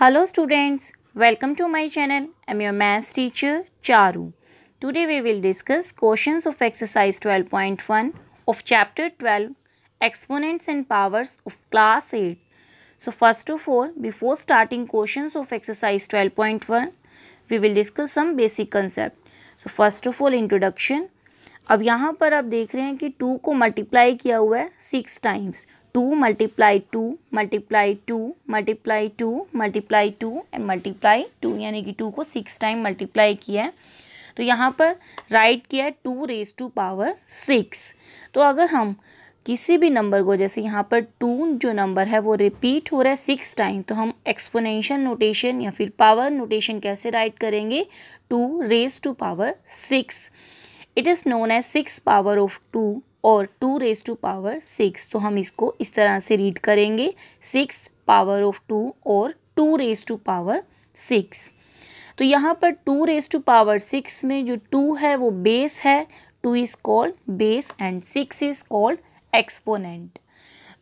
Hello students, welcome to my channel. I am your maths teacher Charu. Today we will discuss questions of exercise 12.1 of chapter 12 exponents and powers of class 8. So first of all, before starting questions of exercise 12.1, we will discuss some basic concept. So first of all introduction. अब यहाँ पर आप देख रहे हैं कि to को multiply किया हुआ है six times two multiply two multiply two multiply two multiply two and multiply two यानी कि टू को सिक्स टाइम मल्टीप्लाई किया है तो यहाँ पर राइट किया है two raise to power six तो अगर हम किसी भी नंबर को जैसे यहाँ पर टू जो नंबर है वो रिपीट हो रहा है सिक्स टाइम तो हम एक्सपोनेंशियल नोटेशन या फिर पावर नोटेशन कैसे राइट करेंगे two raise to power six it is known as six power of two और two raise to power six तो हम इसको इस तरह से रीड करेंगे सिक्स पावर ऑफ टू और two raise to power six तो यहाँ पर two raise to power six में जो टू है वो बेस है two is called base and six is called exponent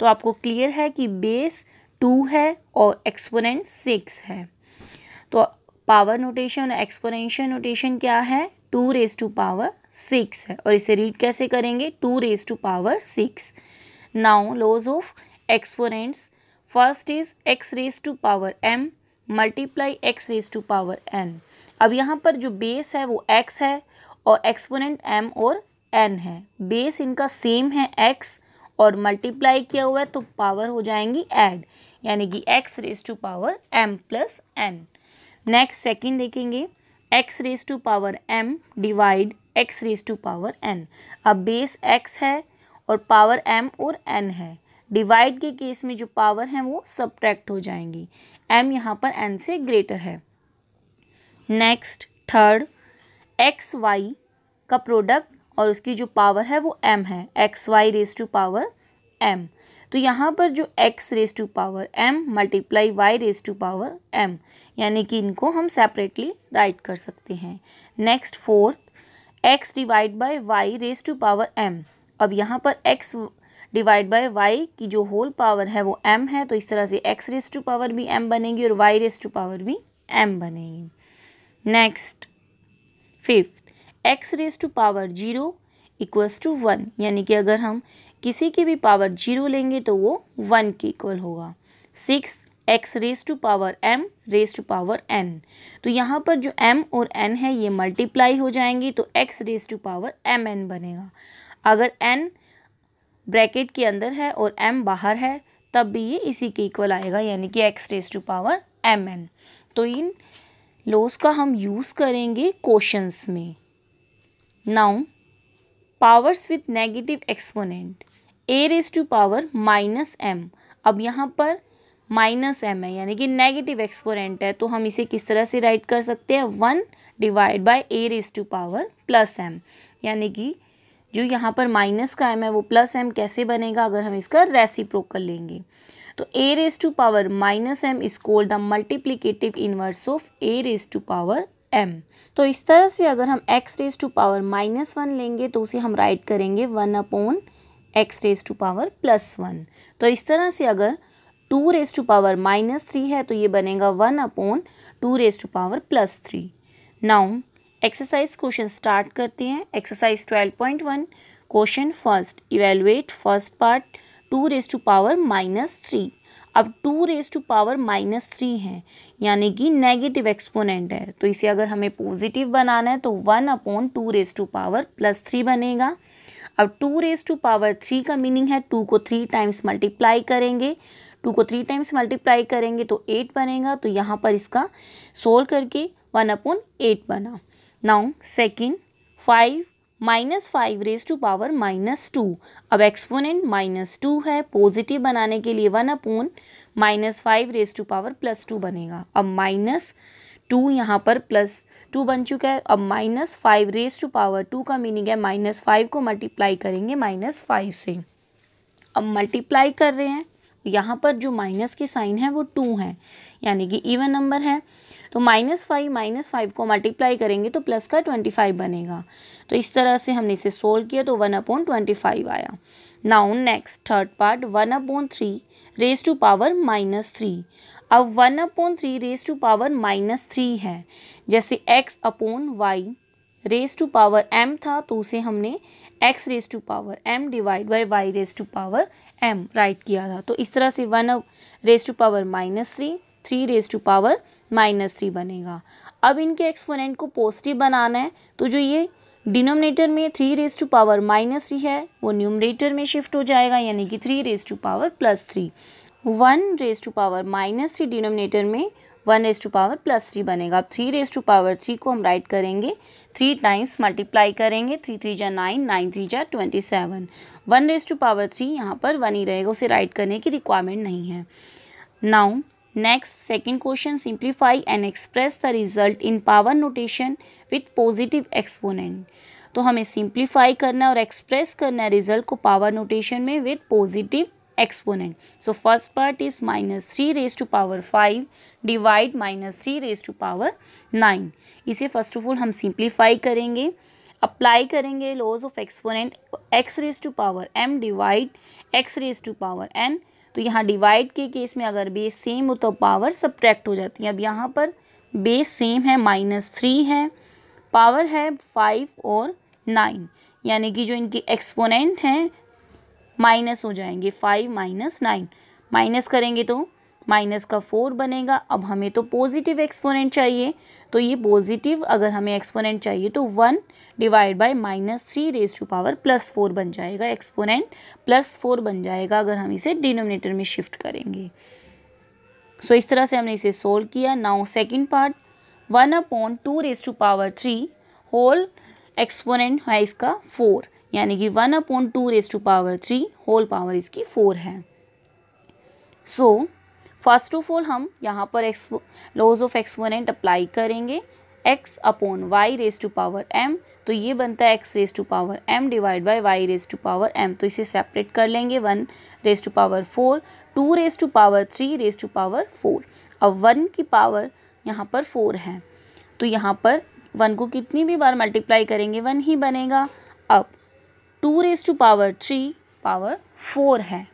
तो आपको क्लियर है कि बेस टू है और एक्सपोनेंट सिक्स है तो पावर नोटेशन एक्सपोनेंशियल नोटेशन क्या है two raise to power six है और इसे रीड कैसे करेंगे two raise to power six now laws of exponents first is X raise to power M multiply X raise to power N अब यहाँ पर जो बेस है वो एक्स है और एक्सपोनेंट एम और एन है बेस इनका सेम है एक्स और मल्टीप्लाई किया हुआ है तो पावर हो जाएंगी एड यानी कि X raise to power M plus N next second देखेंगे x raise to power M divide x raise to power N अब बेस एक्स है और पावर एम और एन है डिवाइड के केस में जो पावर है वो सब्ट्रैक्ट हो जाएंगी एम यहाँ पर एन से ग्रेटर है नेक्स्ट थर्ड एक्स वाई का प्रोडक्ट और उसकी जो पावर है वो एम है X Y raise to power M तो यहाँ पर जो X raise to power M multiply Y raise to power M यानी कि इनको हम सेपरेटली राइट कर सकते हैं next fourth X divide by Y raise to power M अब यहाँ पर एक्स डिवाइड बाय वाई की जो होल पावर है वो एम है तो इस तरह से एक्स रेस टू पावर भी एम बनेगी और वाई रेस टू पावर भी एम बनेगी next fifth X raise to power zero equals to one यानी कि अगर हम किसी की भी पावर जीरो लेंगे तो वो वन के इक्वल होगा six X raise to power M raise to power N तो यहाँ पर जो एम और एन है ये मल्टीप्लाई हो जाएंगे तो X raise to power M N बनेगा अगर एन ब्रैकेट के अंदर है और एम बाहर है तब भी ये इसी के इक्वल आएगा यानी कि X raise to power M N तो इन लॉस का हम यूज़ करेंगे क्वेश्चंस में now powers with negative exponent A raise to power minus M अब यहाँ पर माइनस एम है यानी कि नेगेटिव एक्सपोरेंट है तो हम इसे किस तरह से राइट कर सकते हैं one divide by A raise to power plus M यानी कि जो यहाँ पर माइनस का एम है वो प्लस एम कैसे बनेगा अगर हम इसका रेसिप्रोकल लेंगे तो A raise to power minus M is called the multiplicative inverse of A raise to power M तो इस तरह से अगर हम X raise to power minus one लेंगे तो उसे हम राइट करेंगे one upon X raise to power plus one तो इस तरह से अगर two raise to power minus three है तो ये बनेगा one upon two raise to power plus three now exercise question start करते हैं exercise twelve point one question first evaluate first part two raise to power minus three अब two raise to power minus three है यानी कि negative exponent है तो इसे अगर हमें पॉजिटिव बनाना है तो one upon two raise to power plus three बनेगा अब two raise to power three का मीनिंग है टू को थ्री टाइम्स मल्टीप्लाई करेंगे टू को थ्री टाइम्स मल्टीप्लाई करेंगे तो एट बनेगा तो यहाँ पर इसका सोल्व करके वन अपॉन एट बना now second five minus five raise to power minus two अब एक्सपोनेंट माइनस टू है पॉजिटिव बनाने के लिए one upon minus five raise to power plus two बनेगा अब माइनस टू यहाँ पर प्लस टू बन चुका है अब minus five raise to power two का मीनिंग है माइनस फाइव को मल्टीप्लाई करेंगे माइनस फाइव से अब मल्टीप्लाई कर रहे हैं यहाँ पर जो माइनस के साइन है वो टू है यानी कि इवन नंबर है तो माइनस फाइव माइनस फाइव को मल्टीप्लाई करेंगे तो प्लस का ट्वेंटी फाइव बनेगा तो इस तरह से हमने इसे सोल्व किया तो वन अपॉन ट्वेंटी फाइव आया now next third part one upon three raise to power minus three अब one upon three raise to power minus three है जैसे X upon Y raise to power M था तो उसे हमने X raise to power M divide by Y raise to power M write किया था तो इस तरह से one raise to power minus three three raise to power minus three बनेगा अब इनके एक्सपोनेंट को पॉजिटिव बनाना है तो जो ये डिनोमिनेटर में three raise to power minus three है वो न्यूमरेटर में शिफ्ट हो जाएगा यानी कि three raise to power plus three one raise to power minus three denominator में one raise to power plus three बनेगा अब three raise to power three को हम राइट करेंगे थ्री टाइम्स मल्टीप्लाई करेंगे थ्री थ्री जा नाइन नाइन थ्री जा twenty seven one raise to power three यहाँ पर वन ही रहेगा उसे राइट करने की रिक्वायरमेंट नहीं है now next second question simplify and express the result in power notation with positive exponent तो हमें सिंप्लीफाई करना है और एक्सप्रेस करना है रिजल्ट को पावर नोटेशन में with positive exponent so first part is minus three raise to power five divide minus three raise to power nine इसे फर्स्ट ऑफ ऑल हम सिंप्लीफाई करेंगे अप्लाई करेंगे laws of exponent x raise to power M divide x raise to power N तो यहाँ divide के case में अगर base same हो तो पावर सब्ट्रैक्ट हो जाती है अब यहाँ पर बेस सेम है माइनस थ्री है पावर है फाइव और नाइन यानी कि जो इनकी एक्सपोनेंट हैं माइनस हो जाएंगे फाइव माइनस नाइन माइनस करेंगे तो माइनस का फोर बनेगा अब हमें तो पॉजिटिव एक्सपोनेंट चाहिए तो ये पॉजिटिव अगर हमें एक्सपोनेंट चाहिए तो one divide by minus three raise to power plus four बन जाएगा एक्सपोनेंट प्लस फोर बन जाएगा अगर हम इसे डिनोमिनेटर में शिफ्ट करेंगे सो so, इस तरह से हमने इसे सोल्व किया now second part one upon two raise to power three whole exponent है इसका फोर यानी कि one upon two raise to power three whole power इसकी फोर है सो फर्स्ट ऑफ ऑल हम यहाँ पर x laws of exponent apply करेंगे x upon y raise to power M तो ये बनता है x raise to power M divide by y raise to power M तो इसे सेपरेट कर लेंगे one raise to power four two raise to power three raise to power four अब one की पावर यहाँ पर फोर है तो यहाँ पर वन को कितनी भी बार मल्टीप्लाई करेंगे वन ही बनेगा अब two raise to power three power four है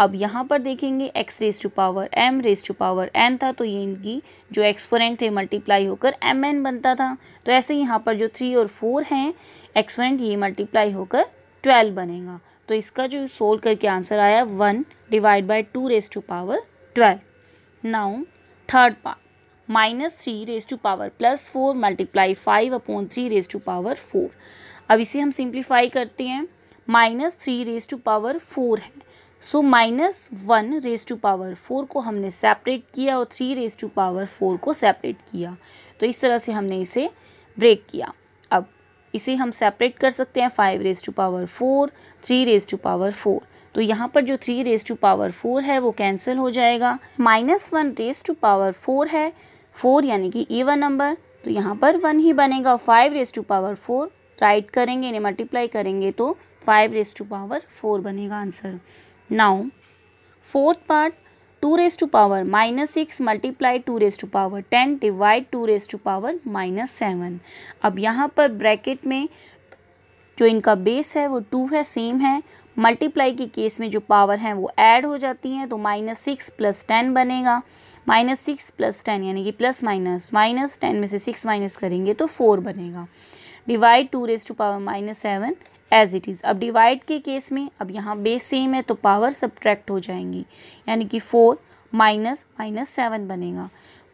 अब यहाँ पर देखेंगे x raise to power m raise to power n था तो ये इनकी जो एक्सपोरेंट थे मल्टीप्लाई होकर एम एन बनता था तो ऐसे यहाँ पर जो थ्री और फोर हैं एक्सपोरेंट ये मल्टीप्लाई होकर ट्वेल्व बनेगा तो इसका जो सोल्व करके आंसर आया one divide by two raise to power twelve now third part minus three raise to power plus four multiply five upon three raise to power four अब इसे हम सिंप्लीफाई करते हैं minus three raise to power four है so minus one raise to power four को हमने separate किया और three raise to power four को सेपरेट किया तो इस तरह से हमने इसे ब्रेक किया अब इसे हम सेपरेट कर सकते हैं five raise to power four three raise to power four तो यहाँ पर जो three raise to power four है वो कैंसिल हो जाएगा minus one raise to power four है फोर यानी कि ईवन नंबर तो यहाँ पर वन ही बनेगा five raise to power four right करेंगे इन्हें मल्टीप्लाई करेंगे तो five raise to power four बनेगा answer now fourth part two raise to power minus six multiply two raise to power ten divide two raise to power minus seven अब यहाँ पर bracket में जो इनका बेस है वो टू है सेम है मल्टीप्लाई के केस में जो पावर हैं वो ऐड हो जाती हैं तो माइनस सिक्स प्लस टेन बनेगा माइनस सिक्स प्लस टेन यानी कि प्लस माइनस माइनस टेन में से सिक्स माइनस करेंगे तो फोर बनेगा divide two raise to power minus seven as it is अब डिवाइड के केस में अब यहाँ बेस सेम है तो पावर सब्ट्रैक्ट हो जाएंगी यानी कि फोर माइनस माइनस सेवन बनेगा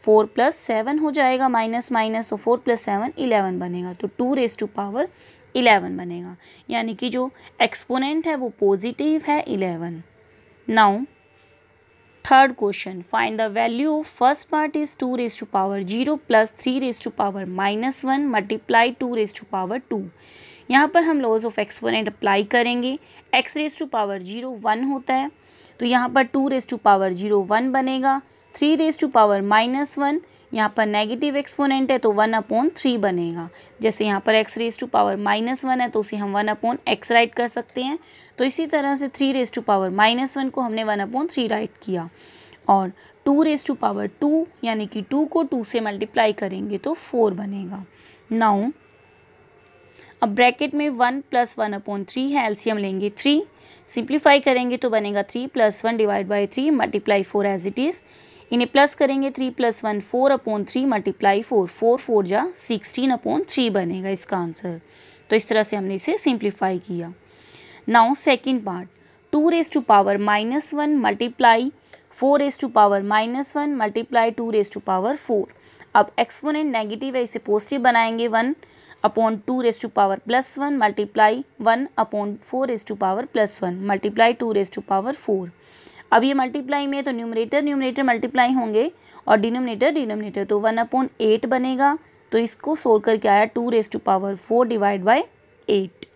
फोर प्लस सेवन हो जाएगा माइनस माइनस तो फोर प्लस सेवन इलेवन बनेगा तो two raise to power eleven बनेगा यानी कि जो एक्सपोनेंट है वो पॉजिटिव है eleven now third question find the value of first part is two raise to power zero plus three raise to power minus one multiply two raise to power two यहाँ पर हम laws of exponent apply करेंगे x raise to power zero one होता है तो यहाँ पर two raise to power zero one बनेगा three raise to power minus one यहाँ पर नेगेटिव एक्सपोनेंट है तो वन अपॉन थ्री बनेगा जैसे यहाँ पर x raise to power minus one है तो उसे हम वन अपॉन एक्स राइट कर सकते हैं तो इसी तरह से three raise to power minus one को हमने वन अपॉन थ्री राइट किया और two raise to power two यानी कि टू को टू से मल्टीप्लाई करेंगे तो फोर बनेगा नाउ अब ब्रैकेट में one plus one upon three है एल्सियम लेंगे थ्री सिंप्लीफाई करेंगे तो बनेगा three plus one divide by three multiply four as it is इन्हें प्लस करेंगे three plus one four upon three multiply four four four जा sixteen upon three बनेगा इसका आंसर तो इस तरह से हमने इसे सिंप्लीफाई किया now second part two raise to power minus one multiply four raise to power minus one multiply two raise to power four अब एक्सपोनेंट नेगेटिव है इसे पॉजिटिव बनाएंगे one upon two raise to power plus one multiply one upon four raise to power plus one multiply two raise to power four अब ये multiply में तो numerator numerator multiply होंगे और डिनोमिनेटर डिनोमिनेटर तो वन अपॉन एट बनेगा तो इसको सोल करके आया two raise to power four divide by eight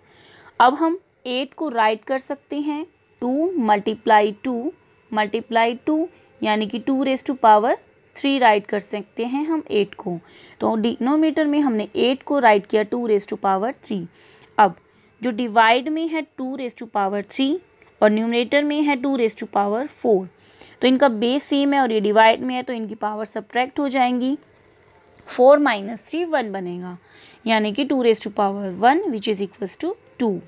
अब हम एट को राइट कर सकते हैं two multiply two multiply two यानी कि two raise to power three right कर सकते हैं हम एट को तो डिनोमीटर में हमने एट को राइट किया two raise to power three अब जो डिवाइड में है two raise to power three और न्यूमरेटर में है two raise to power four तो इनका बेस सेम है और ये डिवाइड में है तो इनकी पावर सब्ट्रैक्ट हो जाएंगी फोर माइनस थ्री वन बनेगा यानी कि two raise to power one which is equal to two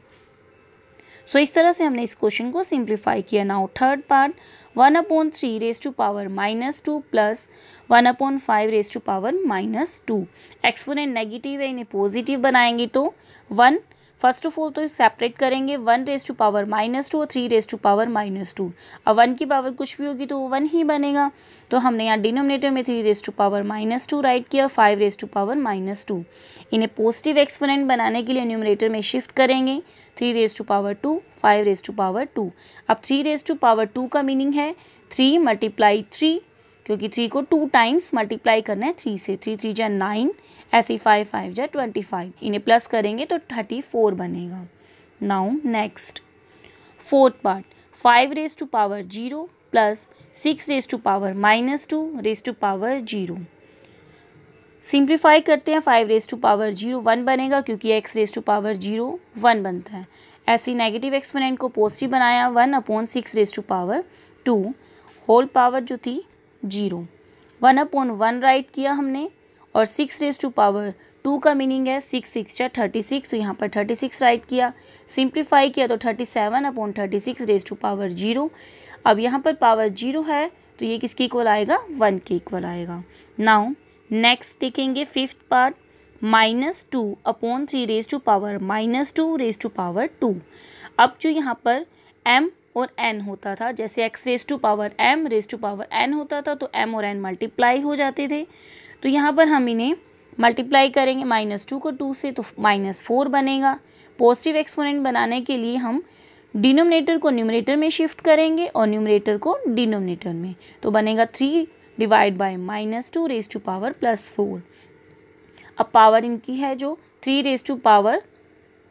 so इस तरह से हमने इस क्वेश्चन को सिंप्लीफाई किया now third part one upon three raise to power minus two plus one upon five raise to power minus two exponent negative है इन्हें positive बनाएंगे तो वन फर्स्ट ऑफ ऑल तो सेपरेट करेंगे one raise to power minus two और three raise to power minus two अब one की power कुछ भी होगी तो वो वन ही बनेगा तो हमने यहाँ डिनोमिनेटर में three raise to power minus two right किया five raise to power minus two इन्हें पॉजिटिव एक्सपोनेंट बनाने के लिए न्यूमिनेटर में शिफ्ट करेंगे three raise to power two five raise to power two अब three raise to power two का meaning है थ्री मल्टीप्लाई थ्री क्योंकि थ्री को टू टाइम्स मल्टीप्लाई करना है थ्री से थ्री थ्री जै नाइन एफ ई फाइव फाइव जै ट्वेंटी फाइव इन्हें प्लस करेंगे तो थर्टी फोर बनेगा now next fourth part five raise to power zero plus six raise to power minus two raise to power zero simplify करते हैं five raise to power zero one बनेगा क्योंकि x raise to power zero one बनता है ऐसे negative exponent को positive बनाया one upon six raise to power two whole power जो थी zero one upon one right किया हमने और six raise to power two का मीनिंग है सिक्स सिक्स या थर्टी सिक्स तो यहाँ पर थर्टी सिक्स राइट किया सिंप्लीफाई किया तो thirty seven upon thirty six raise to power zero अब यहाँ पर पावर जीरो है तो ये किसके इक्वल आएगा वन के इक्वल आएगा नाउ नेक्स्ट देखेंगे fifth part minus two upon three raise to power minus two raise to power two अब जो यहाँ पर एम और एन होता था जैसे x raise to power m raise to power n होता था तो एम और एन मल्टीप्लाई हो जाते थे तो यहाँ पर हम इन्हें मल्टीप्लाई करेंगे माइनस टू को टू से तो माइनस फोर बनेगा पॉजिटिव एक्सपोनेंट बनाने के लिए हम डिनोमिनेटर को न्यूमरेटर में शिफ्ट करेंगे और न्यूमरेटर को डिनोमिनेटर में तो बनेगा three divide by minus two raise to power plus four अब पावर इनकी है जो थ्री रेज टू पावर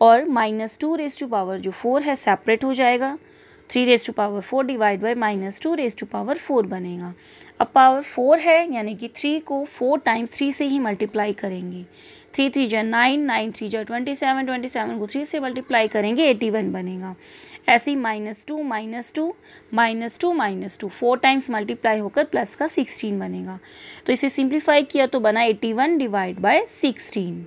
और minus two raise to power जो फोर है सेपरेट हो जाएगा three raise to power four divide by minus two raise to power four बनेगा अब पावर फोर है यानी कि थ्री को फोर टाइम्स थ्री से ही मल्टीप्लाई करेंगे थ्री थ्री जो नाइन नाइन थ्री जो ट्वेंटी सेवन ट्वेंटी सेवन को थ्री से मल्टीप्लाई करेंगे एटी वन बनेगा ऐसे ही minus two minus two minus two minus two four times multiply होकर प्लस का सिक्सटीन बनेगा तो इसे सिंप्लीफाई किया तो बना eighty one divide by sixteen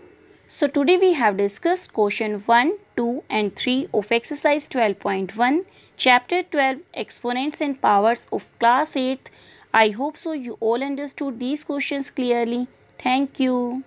so we have discuss question one two and three of exercise twelve point one chapter twelve exponents and powers of class eight I hope so you all understood these questions clearly. Thank you.